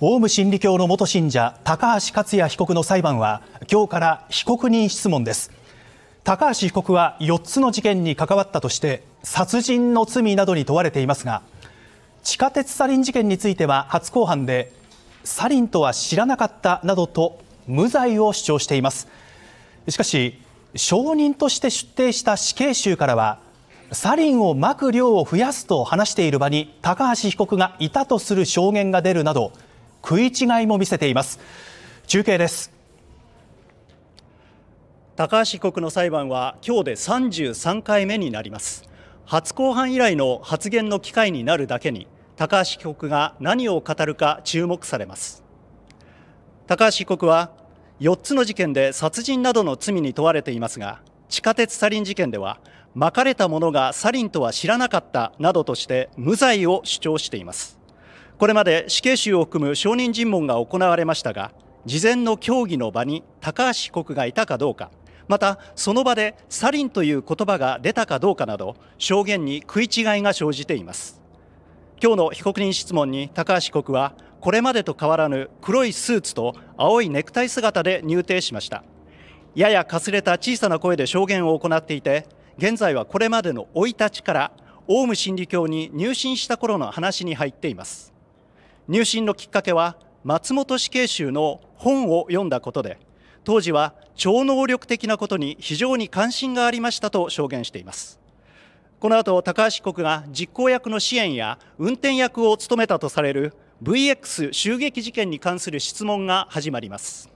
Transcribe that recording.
オウム真理教の元信者高橋克也被告の裁判は今日から被告人質問です高橋被告は4つの事件に関わったとして殺人の罪などに問われていますが地下鉄サリン事件については初公判でサリンとは知らなかったなどと無罪を主張していますしかし証人として出廷した死刑囚からはサリンをまく量を増やすと話している場に高橋被告がいたとする証言が出るなど食い違いも見せています中継です高橋被告の裁判は今日で33回目になります初公判以来の発言の機会になるだけに高橋被告が何を語るか注目されます高橋被告は4つの事件で殺人などの罪に問われていますが地下鉄サリン事件では巻かれた者がサリンとは知らなかったなどとして無罪を主張していますこれまで死刑囚を含む証人尋問が行われましたが事前の協議の場に高橋被告がいたかどうかまたその場でサリンという言葉が出たかどうかなど証言に食い違いが生じています今日の被告人質問に高橋被告はこれまでと変わらぬ黒いスーツと青いネクタイ姿で入廷しましたややかすれた小さな声で証言を行っていて現在はこれまでの生い立ちからオウム真理教に入信した頃の話に入っています入信のきっかけは松本死刑囚の本を読んだことで当時は超能力的なことに非常に関心がありましたと証言していますこの後高橋被告が実行役の支援や運転役を務めたとされる VX 襲撃事件に関する質問が始まります